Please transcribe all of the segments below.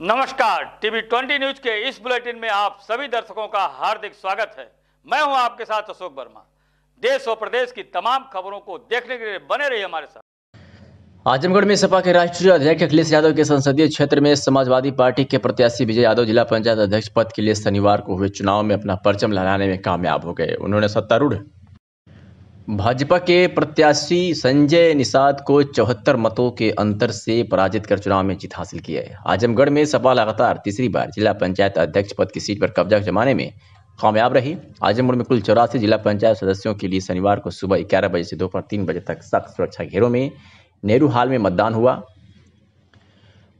नमस्कार TV twenty news के इस बुलेटिन में आप सभी दर्शकों का हार्दिक स्वागत है मैं हूं आपके साथ अशोक वर्मा देश और प्रदेश की तमाम खबरों को देखने के लिए बने रहिए हमारे साथ आजमगढ़ में सपा के राष्ट्रीय अध्यक्ष अखिलेश यादव के संसदीय क्षेत्र में समाजवादी पार्टी के प्रत्याशी विजय यादव जिला पंचायत अध्यक्ष पद के लिए शनिवार को हुए चुनाव में अपना परचम लहराने में कामयाब हो गए उन्होंने सत्तारूढ़ भाजपा के प्रत्याशी संजय निषाद को चौहत्तर मतों के अंतर से पराजित कर चुनाव में जीत हासिल की है आजमगढ़ में सपा लगातार तीसरी बार जिला पंचायत अध्यक्ष पद की सीट पर कब्जा जमाने में कामयाब रही आजमगढ़ में कुल चौरासी जिला पंचायत सदस्यों के लिए शनिवार को सुबह ग्यारह बजे से दोपहर तीन बजे तक सख्त सुरक्षा घेरों में नेहरू हॉल में मतदान हुआ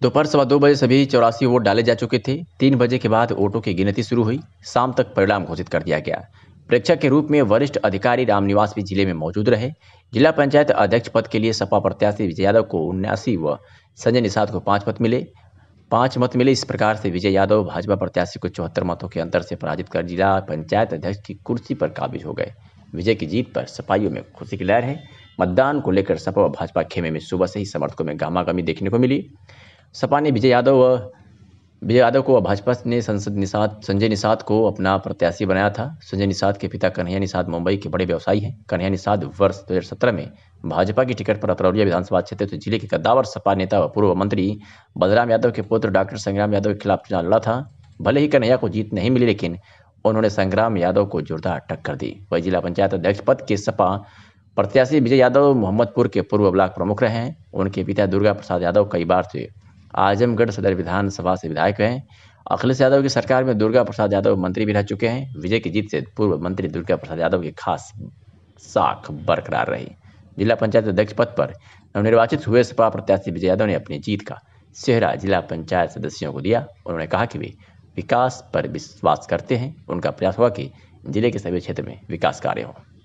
दोपहर सवा दो बजे सभी चौरासी वोट डाले जा चुके थे तीन बजे के बाद वोटों की गिनती शुरू हुई शाम तक परिणाम घोषित कर दिया गया प्रेक्षक के रूप में वरिष्ठ अधिकारी रामनिवास भी जिले में मौजूद रहे जिला पंचायत अध्यक्ष पद के लिए सपा प्रत्याशी विजय यादव को उन्यासी व संजय निषाद को पाँच मत मिले पाँच मत मिले इस प्रकार से विजय यादव भाजपा प्रत्याशी को चौहत्तर मतों के अंतर से पराजित कर जिला पंचायत अध्यक्ष की कुर्सी पर काबिज हो गए विजय की जीत पर सपाइयों में खुशी की लहर है मतदान को लेकर सपा व भाजपा खेमे में सुबह से ही समर्थकों में गामागामी देखने को मिली सपा ने विजय यादव व विजय यादव को भाजपा ने संसद निषाद संजय निषाद को अपना प्रत्याशी बनाया था संजय निषाद के पिता कन्हैया निषाद मुंबई के बड़े व्यवसायी हैं कन्हैया निषाद वर्ष दो में भाजपा की टिकट पर अतरौलिया विधानसभा क्षेत्र तो जिले के कद्दावर सपा नेता व पूर्व मंत्री बलराम यादव के पुत्र डॉक्टर संग्राम यादव के खिलाफ चुनाव लड़ा था भले ही कन्हैया को जीत नहीं मिली लेकिन उन्होंने संग्राम यादव को जोरदार टक्कर दी वही जिला पंचायत अध्यक्ष पद के सपा प्रत्याशी विजय यादव मोहम्मदपुर के पूर्व ब्लॉक प्रमुख रहे हैं उनके पिता दुर्गा प्रसाद यादव कई बार से आजमगढ़ सदर विधानसभा से विधायक रहे अखिलेश यादव की सरकार में दुर्गा प्रसाद यादव मंत्री भी रह चुके हैं विजय की जीत से पूर्व मंत्री दुर्गा प्रसाद यादव की खास साख बरकरार रही जिला पंचायत अध्यक्ष पद पर नवनिर्वाचित हुए सपा प्रत्याशी विजय यादव ने अपनी जीत का सेहरा जिला पंचायत सदस्यों को दिया उन्होंने कहा कि वे विकास पर विश्वास करते हैं उनका प्रयास हुआ कि जिले के सभी क्षेत्र में विकास कार्य हों